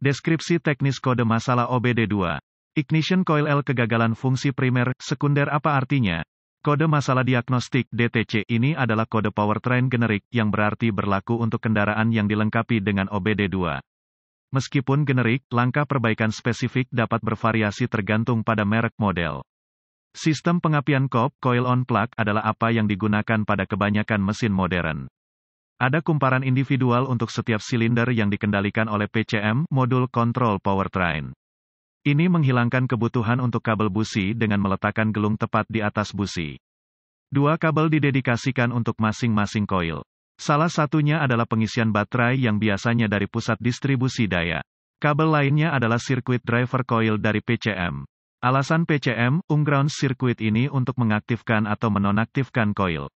Deskripsi teknis kode masalah OBD2. Ignition coil L kegagalan fungsi primer, sekunder apa artinya? Kode masalah diagnostik DTC ini adalah kode powertrain generik yang berarti berlaku untuk kendaraan yang dilengkapi dengan OBD2. Meskipun generik, langkah perbaikan spesifik dapat bervariasi tergantung pada merek model. Sistem pengapian kop coil on plug, adalah apa yang digunakan pada kebanyakan mesin modern. Ada kumparan individual untuk setiap silinder yang dikendalikan oleh PCM, modul kontrol powertrain. Ini menghilangkan kebutuhan untuk kabel busi dengan meletakkan gelung tepat di atas busi. Dua kabel didedikasikan untuk masing-masing koil. Salah satunya adalah pengisian baterai yang biasanya dari pusat distribusi daya. Kabel lainnya adalah sirkuit driver coil dari PCM. Alasan PCM, unground sirkuit ini untuk mengaktifkan atau menonaktifkan koil.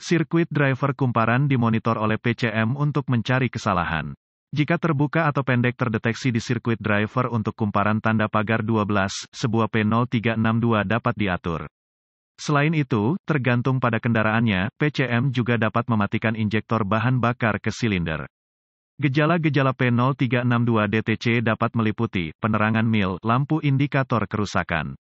Sirkuit driver kumparan dimonitor oleh PCM untuk mencari kesalahan. Jika terbuka atau pendek terdeteksi di sirkuit driver untuk kumparan tanda pagar 12, sebuah P0362 dapat diatur. Selain itu, tergantung pada kendaraannya, PCM juga dapat mematikan injektor bahan bakar ke silinder. Gejala-gejala P0362 DTC dapat meliputi penerangan mil, lampu indikator kerusakan.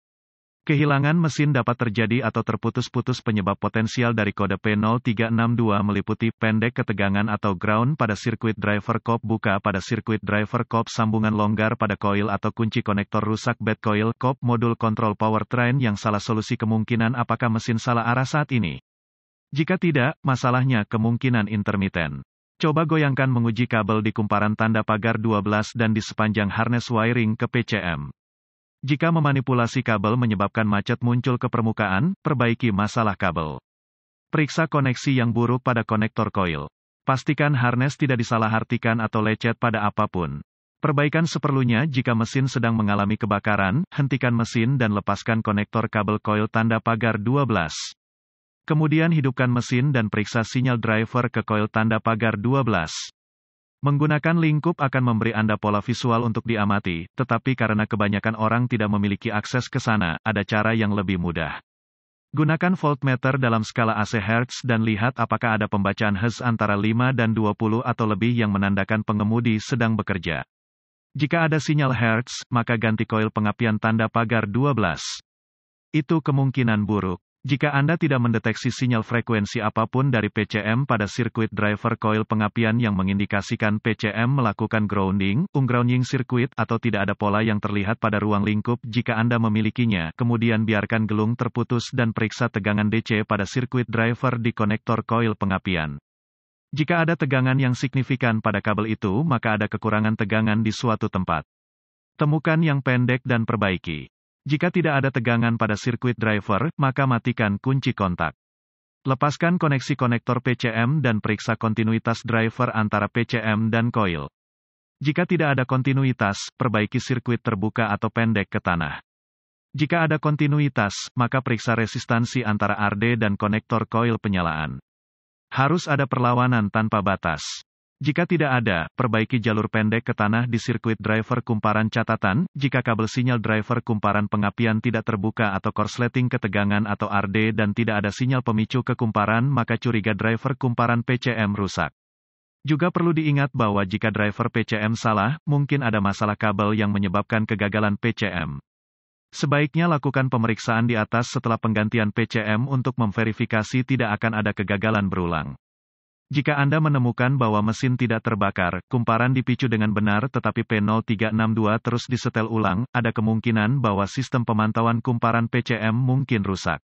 Kehilangan mesin dapat terjadi atau terputus-putus penyebab potensial dari kode P0362 meliputi pendek ketegangan atau ground pada sirkuit driver kop buka pada sirkuit driver kop sambungan longgar pada coil atau kunci konektor rusak bed coil kop modul kontrol powertrain yang salah solusi kemungkinan apakah mesin salah arah saat ini. Jika tidak, masalahnya kemungkinan intermiten. Coba goyangkan menguji kabel di kumparan tanda pagar 12 dan di sepanjang harness wiring ke PCM. Jika memanipulasi kabel menyebabkan macet muncul ke permukaan, perbaiki masalah kabel. Periksa koneksi yang buruk pada konektor koil. Pastikan harness tidak disalahartikan atau lecet pada apapun. Perbaikan seperlunya jika mesin sedang mengalami kebakaran, hentikan mesin dan lepaskan konektor kabel koil tanda pagar 12. Kemudian hidupkan mesin dan periksa sinyal driver ke koil tanda pagar 12. Menggunakan lingkup akan memberi Anda pola visual untuk diamati, tetapi karena kebanyakan orang tidak memiliki akses ke sana, ada cara yang lebih mudah. Gunakan voltmeter dalam skala AC Hertz dan lihat apakah ada pembacaan Hertz antara 5 dan 20 atau lebih yang menandakan pengemudi sedang bekerja. Jika ada sinyal Hertz, maka ganti koil pengapian tanda pagar 12. Itu kemungkinan buruk. Jika Anda tidak mendeteksi sinyal frekuensi apapun dari PCM pada sirkuit driver coil pengapian yang mengindikasikan PCM melakukan grounding, unggrounding sirkuit, atau tidak ada pola yang terlihat pada ruang lingkup jika Anda memilikinya, kemudian biarkan gelung terputus dan periksa tegangan DC pada sirkuit driver di konektor coil pengapian. Jika ada tegangan yang signifikan pada kabel itu, maka ada kekurangan tegangan di suatu tempat. Temukan yang pendek dan perbaiki. Jika tidak ada tegangan pada sirkuit driver, maka matikan kunci kontak. Lepaskan koneksi konektor PCM dan periksa kontinuitas driver antara PCM dan koil. Jika tidak ada kontinuitas, perbaiki sirkuit terbuka atau pendek ke tanah. Jika ada kontinuitas, maka periksa resistansi antara RD dan konektor koil penyalaan. Harus ada perlawanan tanpa batas. Jika tidak ada, perbaiki jalur pendek ke tanah di sirkuit driver kumparan catatan, jika kabel sinyal driver kumparan pengapian tidak terbuka atau korsleting ketegangan atau RD dan tidak ada sinyal pemicu ke kumparan maka curiga driver kumparan PCM rusak. Juga perlu diingat bahwa jika driver PCM salah, mungkin ada masalah kabel yang menyebabkan kegagalan PCM. Sebaiknya lakukan pemeriksaan di atas setelah penggantian PCM untuk memverifikasi tidak akan ada kegagalan berulang. Jika Anda menemukan bahwa mesin tidak terbakar, kumparan dipicu dengan benar tetapi P0362 terus disetel ulang, ada kemungkinan bahwa sistem pemantauan kumparan PCM mungkin rusak.